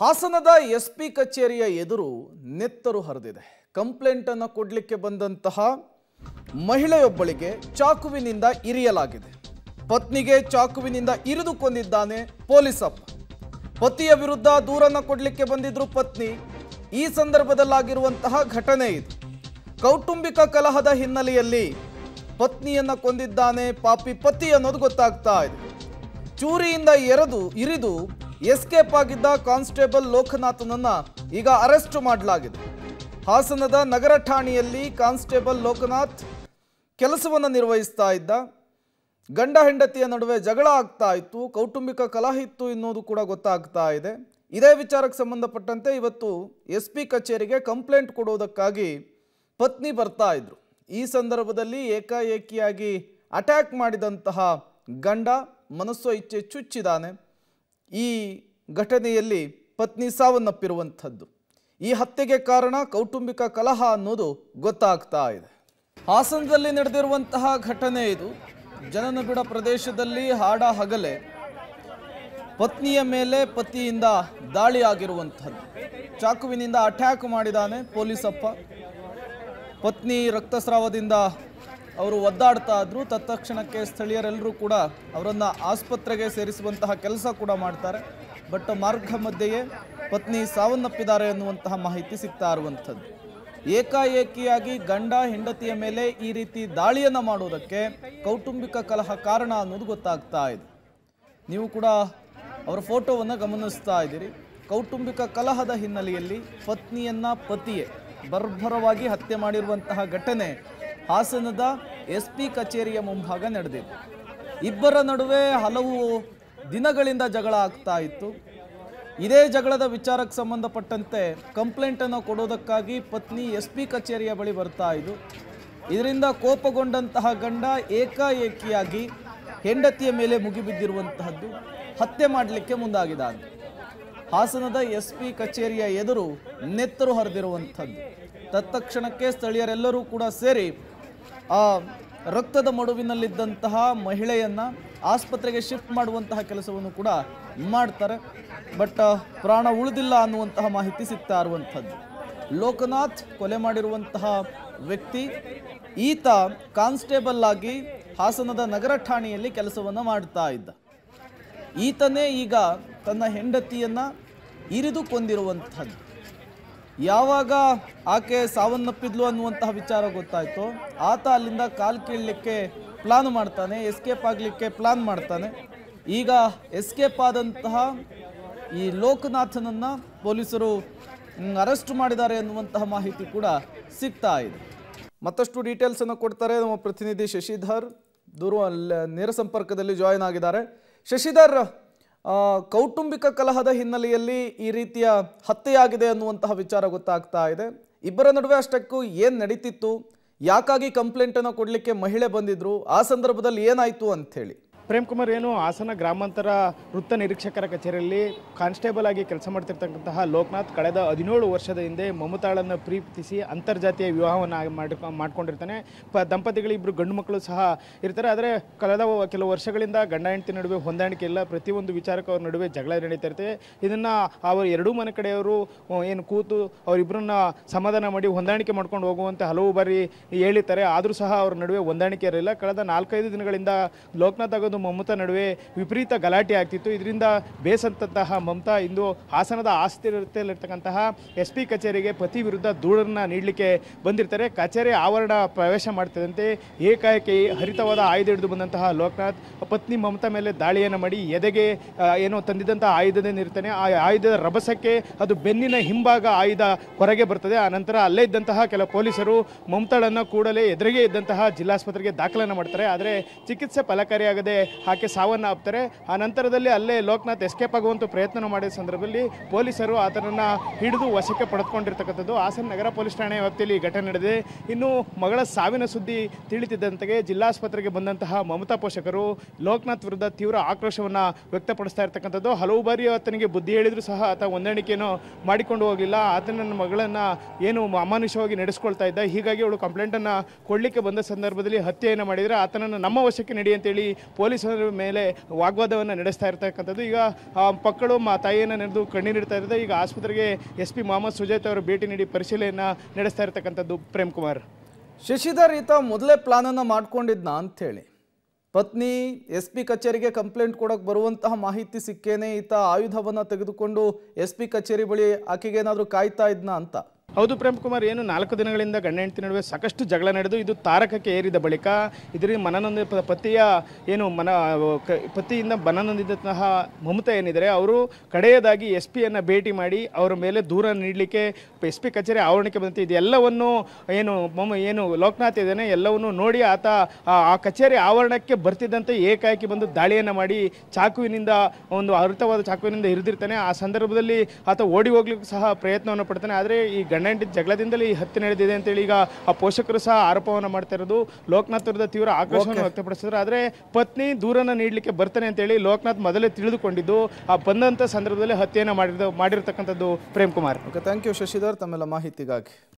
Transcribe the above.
ಹಾಸನದ S P ಕಚೇರಿಯ ಎದುರು ನೆತ್ತರು ಹರಿದಿದೆ ಕಂಪ್ಲೇಂಟ್ ಅನ್ನು ಕೊಡಲಿಕ್ಕೆ ಬಂದಂತಹ ಮಹಿಳೆಯೊಬ್ಬಳಿಗೆ ಚಾಕುವಿನಿಂದ ಇರಿಯಲಾಗಿದೆ ಪತ್ನಿಗೆ ಚಾಕುವಿನಿಂದ ಇರಿದು ಕೊಂದಿದ್ದಾನೆ ಪೊಲೀಸಪ್ಪ ಪತಿಯ ವಿರುದ್ಧ ದೂರನ್ನು ಕೊಡಲಿಕ್ಕೆ ಬಂದಿದ್ರು ಪತ್ನಿ ಈ ಸಂದರ್ಭದಲ್ಲಾಗಿರುವಂತಹ ಘಟನೆ ಇದು ಕೌಟುಂಬಿಕ ಕಲಹದ ಹಿನ್ನೆಲೆಯಲ್ಲಿ ಪತ್ನಿಯನ್ನು ಕೊಂದಿದ್ದಾನೆ ಪಾಪಿ ಪತಿ ಅನ್ನೋದು ಗೊತ್ತಾಗ್ತಾ ಇದೆ ಚೂರಿಯಿಂದ ಎರೆದು ಇರಿದು ಎಸ್ಕೇಪ್ ಆಗಿದ್ದ ಕಾನ್ಸ್ಟೇಬಲ್ ಲೋಕನಾಥನನ್ನ ಈಗ ಅರೆಸ್ಟ್ ಮಾಡಲಾಗಿದೆ ಹಾಸನದ ನಗರ ಠಾಣೆಯಲ್ಲಿ ಕಾನ್ಸ್ಟೇಬಲ್ ಲೋಕನಾಥ್ ಕೆಲಸವನ್ನು ನಿರ್ವಹಿಸ್ತಾ ಇದ್ದ ಗಂಡ ಹೆಂಡತಿಯ ನಡುವೆ ಜಗಳ ಆಗ್ತಾ ಇತ್ತು ಕೌಟುಂಬಿಕ ಕಲಹಿತ್ತು ಎನ್ನುವುದು ಕೂಡ ಗೊತ್ತಾಗ್ತಾ ಇದೆ ಇದೇ ವಿಚಾರಕ್ಕೆ ಸಂಬಂಧಪಟ್ಟಂತೆ ಇವತ್ತು ಎಸ್ ಪಿ ಕಚೇರಿಗೆ ಕಂಪ್ಲೇಂಟ್ ಕೊಡುವುದಕ್ಕಾಗಿ ಪತ್ನಿ ಬರ್ತಾ ಇದ್ರು ಈ ಸಂದರ್ಭದಲ್ಲಿ ಏಕಾಏಕಿಯಾಗಿ ಅಟ್ಯಾಕ್ ಮಾಡಿದಂತಹ ಗಂಡ ಮನಸ್ಸು ಇಚ್ಛೆ ಚುಚ್ಚಿದ್ದಾನೆ ಈ ಘಟನೆಯಲ್ಲಿ ಪತ್ನಿ ಸಾವನ್ನಪ್ಪಿರುವಂಥದ್ದು ಈ ಹತ್ಯೆಗೆ ಕಾರಣ ಕೌಟುಂಬಿಕ ಕಲಹ ಅನ್ನೋದು ಗೊತ್ತಾಗ್ತಾ ಇದೆ ಹಾಸನದಲ್ಲಿ ನಡೆದಿರುವಂತಹ ಘಟನೆ ಇದು ಜನನಗುಡ ಪ್ರದೇಶದಲ್ಲಿ ಹಾಡ ಹಗಲೆ ಪತ್ನಿಯ ಮೇಲೆ ಪತಿಯಿಂದ ದಾಳಿ ಆಗಿರುವಂಥದ್ದು ಚಾಕುವಿನಿಂದ ಅಟ್ಯಾಕ್ ಮಾಡಿದಾನೆ ಪೊಲೀಸಪ್ಪ ಪತ್ನಿ ರಕ್ತಸ್ರಾವದಿಂದ ಅವರು ಒದ್ದಾಡ್ತಾ ಇದ್ರು ತತ್ಕ್ಷಣಕ್ಕೆ ಸ್ಥಳೀಯರೆಲ್ಲರೂ ಕೂಡ ಅವರನ್ನು ಆಸ್ಪತ್ರೆಗೆ ಸೇರಿಸುವಂತಹ ಕೆಲಸ ಕೂಡ ಮಾಡ್ತಾರೆ ಬಟ್ ಮಾರ್ಗ ಮಧ್ಯೆಯೇ ಪತ್ನಿ ಸಾವನ್ನಪ್ಪಿದ್ದಾರೆ ಎನ್ನುವಂತಹ ಮಾಹಿತಿ ಸಿಗ್ತಾ ಇರುವಂಥದ್ದು ಏಕಾಏಕಿಯಾಗಿ ಗಂಡ ಹೆಂಡತಿಯ ಮೇಲೆ ಈ ರೀತಿ ದಾಳಿಯನ್ನು ಮಾಡುವುದಕ್ಕೆ ಕೌಟುಂಬಿಕ ಕಲಹ ಕಾರಣ ಅನ್ನೋದು ಗೊತ್ತಾಗ್ತಾ ಇದೆ ನೀವು ಕೂಡ ಅವರ ಫೋಟೋವನ್ನು ಗಮನಿಸ್ತಾ ಇದ್ದೀರಿ ಕೌಟುಂಬಿಕ ಕಲಹದ ಹಿನ್ನೆಲೆಯಲ್ಲಿ ಪತ್ನಿಯನ್ನು ಪತಿಯೇ ಬರ್ಬರವಾಗಿ ಹತ್ಯೆ ಮಾಡಿರುವಂತಹ ಘಟನೆ ಹಾಸನದ ಎಸ್ ಪಿ ಕಚೇರಿಯ ಮುಂಭಾಗ ನಡೆದಿದೆ ಇಬ್ಬರ ನಡುವೆ ಹಲವು ದಿನಗಳಿಂದ ಜಗಳ ಆಗ್ತಾ ಇತ್ತು ಇದೇ ಜಗಳದ ವಿಚಾರಕ್ಕೆ ಸಂಬಂಧಪಟ್ಟಂತೆ ಕಂಪ್ಲೇಂಟನ್ನು ಕೊಡೋದಕ್ಕಾಗಿ ಪತ್ನಿ ಎಸ್ ಪಿ ಕಚೇರಿಯ ಬಳಿ ಬರ್ತಾ ಇದ್ದು ಇದರಿಂದ ಕೋಪಗೊಂಡಂತಹ ಗಂಡ ಏಕಾಏಕಿಯಾಗಿ ಹೆಂಡತಿಯ ಮೇಲೆ ಮುಗಿಬಿದ್ದಿರುವಂತಹದ್ದು ಹತ್ಯೆ ಮಾಡಲಿಕ್ಕೆ ಮುಂದಾಗಿದ್ದಾನೆ ಹಾಸನದ ಎಸ್ ಪಿ ಕಚೇರಿಯ ಎದುರು ನೆತ್ತರು ಹರಿದಿರುವಂಥದ್ದು ತತ್ತಕ್ಷಣಕ್ಕೆ ಸ್ಥಳೀಯರೆಲ್ಲರೂ ಕೂಡ ಸೇರಿ ಆ ರಕ್ತದ ಮಡುವಿನಲ್ಲಿದ್ದಂತಹ ಮಹಿಳೆಯನ್ನು ಆಸ್ಪತ್ರೆಗೆ ಶಿಫ್ಟ್ ಮಾಡುವಂತಹ ಕೆಲಸವನ್ನು ಕೂಡ ಮಾಡ್ತಾರೆ ಬಟ್ ಪ್ರಾಣ ಉಳಿದಿಲ್ಲ ಅನ್ನುವಂತಹ ಮಾಹಿತಿ ಸಿಗ್ತಾ ಇರುವಂಥದ್ದು ಲೋಕನಾಥ್ ಕೊಲೆ ಮಾಡಿರುವಂತಹ ವ್ಯಕ್ತಿ ಈತ ಕಾನ್ಸ್ಟೇಬಲ್ ಆಗಿ ಹಾಸನದ ನಗರ ಠಾಣೆಯಲ್ಲಿ ಕೆಲಸವನ್ನು ಮಾಡ್ತಾ ಇದ್ದ ಈತನೇ ಈಗ ತನ್ನ ಹೆಂಡತಿಯನ್ನು ಇರಿದು ಯಾವಾಗ ಆಕೆ ಸಾವನ್ನಪ್ಪಿದ್ಲು ಅನ್ನುವಂತಹ ವಿಚಾರ ಗೊತ್ತಾಯಿತು ಆತ ಅಲ್ಲಿಂದ ಕಾಲು ಕೀಳಲಿಕ್ಕೆ ಪ್ಲಾನ್ ಮಾಡ್ತಾನೆ ಎಸ್ಕೇಪ್ ಆಗಲಿಕ್ಕೆ ಪ್ಲಾನ್ ಮಾಡ್ತಾನೆ ಈಗ ಎಸ್ಕೇಪ್ ಆದಂತಹ ಈ ಲೋಕನಾಥನನ್ನು ಪೊಲೀಸರು ಅರೆಸ್ಟ್ ಮಾಡಿದ್ದಾರೆ ಅನ್ನುವಂತಹ ಮಾಹಿತಿ ಕೂಡ ಸಿಗ್ತಾ ಇದೆ ಮತ್ತಷ್ಟು ಡೀಟೇಲ್ಸನ್ನು ಕೊಡ್ತಾರೆ ನಮ್ಮ ಪ್ರತಿನಿಧಿ ಶಶಿಧರ್ ದೂರ ನೇರ ಸಂಪರ್ಕದಲ್ಲಿ ಜಾಯಿನ್ ಆಗಿದ್ದಾರೆ ಶಶಿಧರ್ ಕೌಟುಂಬಿಕ ಕಲಹದ ಹಿನ್ನೆಲೆಯಲ್ಲಿ ಈ ರೀತಿಯ ಹತ್ಯೆಯಾಗಿದೆ ಅನ್ನುವಂತಹ ವಿಚಾರ ಗೊತ್ತಾಗ್ತಾ ಇದೆ ಇಬ್ಬರ ನಡುವೆ ಅಷ್ಟಕ್ಕೂ ಏನು ನಡೀತಿತ್ತು ಯಾಕಾಗಿ ಕಂಪ್ಲೇಂಟನ್ನು ಕೊಡಲಿಕ್ಕೆ ಮಹಿಳೆ ಬಂದಿದ್ರು ಆ ಸಂದರ್ಭದಲ್ಲಿ ಏನಾಯಿತು ಅಂಥೇಳಿ ಪ್ರೇಮ್ ಕುಮಾರ್ ಏನು ಹಾಸನ ಗ್ರಾಮಾಂತರ ವೃತ್ತ ನಿರೀಕ್ಷಕರ ಕಚೇರಿಯಲ್ಲಿ ಕಾನ್ಸ್ಟೇಬಲ್ ಆಗಿ ಕೆಲಸ ಮಾಡ್ತಿರ್ತಕ್ಕಂತಹ ಲೋಕನಾಥ್ ಕಳೆದ ಹದಿನೇಳು ವರ್ಷದ ಹಿಂದೆ ಮಮತಾಳನ್ನು ಪ್ರೀತಿಸಿ ಅಂತರ್ಜಾತೀಯ ವಿವಾಹವನ್ನು ಮಾಡಿ ಮಾಡ್ಕೊಂಡಿರ್ತಾನೆ ಪ ದಂಪತಿಗಳಿಬ್ಬರು ಗಂಡು ಮಕ್ಕಳು ಸಹ ಇರ್ತಾರೆ ಆದರೆ ಕಳೆದ ಕೆಲವು ವರ್ಷಗಳಿಂದ ಗಂಡ ಹೆಂಡತಿ ನಡುವೆ ಹೊಂದಾಣಿಕೆ ಇಲ್ಲ ಪ್ರತಿಯೊಂದು ವಿಚಾರಕ್ಕೂ ಅವ್ರ ನಡುವೆ ಜಗಳ ನಡೀತಾ ಇರ್ತದೆ ಇದನ್ನು ಅವರು ಎರಡೂ ಮನೆ ಕಡೆಯವರು ಏನು ಕೂತು ಅವರಿಬ್ಬರನ್ನ ಸಮಾಧಾನ ಮಾಡಿ ಹೊಂದಾಣಿಕೆ ಮಾಡ್ಕೊಂಡು ಹೋಗುವಂತೆ ಹಲವು ಬಾರಿ ಹೇಳಿರ್ತಾರೆ ಆದರೂ ಸಹ ಅವ್ರ ನಡುವೆ ಹೊಂದಾಣಿಕೆ ಇರಲಿಲ್ಲ ಕಳೆದ ನಾಲ್ಕೈದು ದಿನಗಳಿಂದ ಲೋಕನಾಥ್ ಆಗೋದು ಮಮತಾ ನಡುವೆ ವಿಪರೀತ ಗಲಾಟೆ ಆಗ್ತಿತ್ತು ಇದರಿಂದ ಬೇಸಂತಹ ಮಮತಾ ಇಂದು ಹಾಸನದ ಆಸ್ತಿರತಲ್ಲಿರ್ತಕ್ಕಂತಹ ಎಸ್ ಪಿ ಕಚೇರಿಗೆ ಪತಿ ವಿರುದ್ಧ ದೂರನ್ನು ನೀಡಲಿಕ್ಕೆ ಬಂದಿರ್ತಾರೆ ಕಚೇರಿ ಆವರಣ ಪ್ರವೇಶ ಮಾಡ್ತಿದಂತೆ ಏಕಾಏಕಿ ಹರಿತವಾದ ಆಯುಧ ಹಿಡಿದು ಬಂದಂತಹ ಲೋಕನಾಥ್ ಪತ್ನಿ ಮಮತಾ ಮೇಲೆ ದಾಳಿಯನ್ನು ಮಾಡಿ ಎದೆಗೆ ಏನೋ ತಂದಿದ್ದಂತಹ ಆಯುಧದಿಂದ ಇರ್ತಾನೆ ಆ ಆಯುಧದ ರಭಸಕ್ಕೆ ಅದು ಬೆನ್ನಿನ ಹಿಂಭಾಗ ಆಯುಧ ಹೊರಗೆ ಬರ್ತದೆ ಆ ನಂತರ ಅಲ್ಲೇ ಇದ್ದಂತಹ ಕೆಲ ಪೊಲೀಸರು ಮಮತಾಳನ್ನು ಕೂಡಲೇ ಎದುರಿಗೆ ಇದ್ದಂತಹ ಜಿಲ್ಲಾಸ್ಪತ್ರೆಗೆ ದಾಖಲನ್ನು ಮಾಡ್ತಾರೆ ಆದರೆ ಚಿಕಿತ್ಸೆ ಫಲಕಾರಿಯಾಗದೆ ಹಾಕಿ ಸಾವನ್ನು ಆಪ್ತಾರೆ ಆ ನಂತರದಲ್ಲಿ ಅಲ್ಲೇ ಲೋಕನಾಥ್ ಎಸ್ಕೇಪ್ ಆಗುವಂಥ ಪ್ರಯತ್ನ ಮಾಡಿದ ಸಂದರ್ಭದಲ್ಲಿ ಪೊಲೀಸರು ಆತನನ್ನು ಹಿಡಿದು ವಶಕ್ಕೆ ಪಡೆದುಕೊಂಡಿರ್ತಕ್ಕಂಥದ್ದು ಹಾಸನ ನಗರ ಪೊಲೀಸ್ ಠಾಣೆ ವ್ಯಾಪ್ತಿಯಲ್ಲಿ ಘಟನೆ ನಡೆದಿದೆ ಇನ್ನು ಮಗಳ ಸಾವಿನ ಸುದ್ದಿ ತಿಳಿತಿದ್ದಂತೆ ಜಿಲ್ಲಾಸ್ಪತ್ರೆಗೆ ಬಂದಂತಹ ಮಮತಾ ಪೋಷಕರು ಲೋಕನಾಥ್ ವಿರುದ್ಧ ತೀವ್ರ ಆಕ್ರೋಶವನ್ನು ವ್ಯಕ್ತಪಡಿಸ್ತಾ ಇರ್ತಕ್ಕಂಥದ್ದು ಹಲವು ಬಾರಿ ಆತನಿಗೆ ಬುದ್ಧಿ ಹೇಳಿದರೂ ಸಹ ಆತ ಹೊಂದಾಣಿಕೆಯನ್ನು ಮಾಡಿಕೊಂಡು ಹೋಗಿಲ್ಲ ಆತನ ಮಗಳನ್ನು ಏನು ಅಮಾನುಷವಾಗಿ ನಡೆಸ್ಕೊಳ್ತಾ ಇದ್ದ ಹೀಗಾಗಿ ಅವಳು ಕಂಪ್ಲೇಂಟನ್ನು ಕೊಡಲಿಕ್ಕೆ ಬಂದ ಸಂದರ್ಭದಲ್ಲಿ ಹತ್ಯೆಯನ್ನು ಮಾಡಿದರೆ ಆತನನ್ನು ನಮ್ಮ ವಶಕ್ಕೆ ನಡಿ ಅಂತೇಳಿ ಪೊಲೀಸ್ ಪೊಲೀಸರ ಮೇಲೆ ವಾಗ್ವಾದವನ್ನು ನಡೆಸ್ತಾ ಇರ್ತಕ್ಕಂಥದ್ದು ಈಗ ಮಕ್ಕಳು ಮಾ ತಾಯಿಯನ್ನು ನೆನೆದು ಕಣ್ಣೀರಿಡ್ತಾ ಇರ್ತದೆ ಈಗ ಆಸ್ಪತ್ರೆಗೆ ಎಸ್ ಪಿ ಮೊಹಮ್ಮದ್ ಸುಜಾತ್ ಅವರು ಭೇಟಿ ನೀಡಿ ಪರಿಶೀಲನೆಯನ್ನು ನಡೆಸ್ತಾ ಇರ್ತಕ್ಕಂಥದ್ದು ಪ್ರೇಮ್ ಕುಮಾರ್ ಶಶಿಧರ್ ಈತ ಮೊದಲೇ ಪ್ಲಾನನ್ನು ಅಂತ ಅಂಥೇಳಿ ಪತ್ನಿ ಎಸ್ ಪಿ ಕಚೇರಿಗೆ ಕಂಪ್ಲೇಂಟ್ ಕೊಡೋಕೆ ಬರುವಂತಹ ಮಾಹಿತಿ ಸಿಕ್ಕೇನೆ ಈತ ಆಯುಧವನ್ನು ತೆಗೆದುಕೊಂಡು ಎಸ್ ಪಿ ಕಚೇರಿ ಬಳಿ ಏನಾದರೂ ಕಾಯ್ತಾ ಇದ್ನ ಅಂತ ಹೌದು ಪ್ರೇಮ್ ಕುಮಾರ್ ಏನು ನಾಲ್ಕು ದಿನಗಳಿಂದ ಗಂಡ ಹೆಂಡತಿ ನಡುವೆ ಸಾಕಷ್ಟು ಜಗಳ ನಡೆದು ಇದು ತಾರಕಕ್ಕೆ ಏರಿದ ಬಳಿಕ ಇದರಿಂದ ಮನನೊಂದಿ ಪತಿಯ ಏನು ಮನ ಪತಿಯಿಂದ ಮನನೊಂದಿದಂತಹ ಮಮತಾ ಏನಿದ್ದಾರೆ ಅವರು ಕಡೆಯದಾಗಿ ಎಸ್ ಪಿಯನ್ನು ಭೇಟಿ ಮಾಡಿ ಅವರ ಮೇಲೆ ದೂರ ನೀಡಲಿಕ್ಕೆ ಎಸ್ ಪಿ ಕಚೇರಿ ಆವರಣಕ್ಕೆ ಬಂತು ಇದೆಲ್ಲವನ್ನು ಏನು ಮಮ ಏನು ಲೋಕನಾಥ್ ಇದ್ದಾನೆ ಎಲ್ಲವನ್ನು ನೋಡಿ ಆತ ಆ ಕಚೇರಿ ಆವರಣಕ್ಕೆ ಬರ್ತಿದ್ದಂತೆ ಏಕಾಏಕಿ ಬಂದು ದಾಳಿಯನ್ನು ಮಾಡಿ ಚಾಕುವಿನಿಂದ ಒಂದು ಅರ್ಥವಾದ ಚಾಕುವಿನಿಂದ ಹಿರಿದಿರ್ತಾನೆ ಆ ಸಂದರ್ಭದಲ್ಲಿ ಆತ ಓಡಿ ಹೋಗ್ಲಿಕ್ಕೂ ಸಹ ಪ್ರಯತ್ನವನ್ನು ಪಡ್ತಾನೆ ಆದರೆ ಈ ಗಂಡ ನಡೆದ ಜಗಳದಿಂದಲೇ ಈ ಹತ್ಯೆ ನಡೆದಿದೆ ಅಂತೇಳಿ ಈಗ ಆ ಪೋಷಕರು ಸಹ ಆರೋಪವನ್ನು ಮಾಡ್ತಾ ಇರೋದು ಲೋಕನಾಥ್ ವಿರುದ್ಧ ತೀವ್ರ ಆಕ್ರೋಶವನ್ನು ವ್ಯಕ್ತಪಡಿಸಿದ್ರು ಆದರೆ ಪತ್ನಿ ದೂರನ್ನು ನೀಡಲಿಕ್ಕೆ ಬರ್ತಾನೆ ಅಂತೇಳಿ ಲೋಕನಾಥ್ ಮೊದಲೇ ತಿಳಿದುಕೊಂಡಿದ್ದು ಆ ಬಂದಂಥ ಸಂದರ್ಭದಲ್ಲಿ ಹತ್ಯೆಯನ್ನು ಮಾಡಿದ ಮಾಡಿರ್ತಕ್ಕಂಥದ್ದು Prem Kumar okay thank you Shashidhar ತಮ್ಮೆಲ್ಲ ಮಾಹಿತಿಗಾಗಿ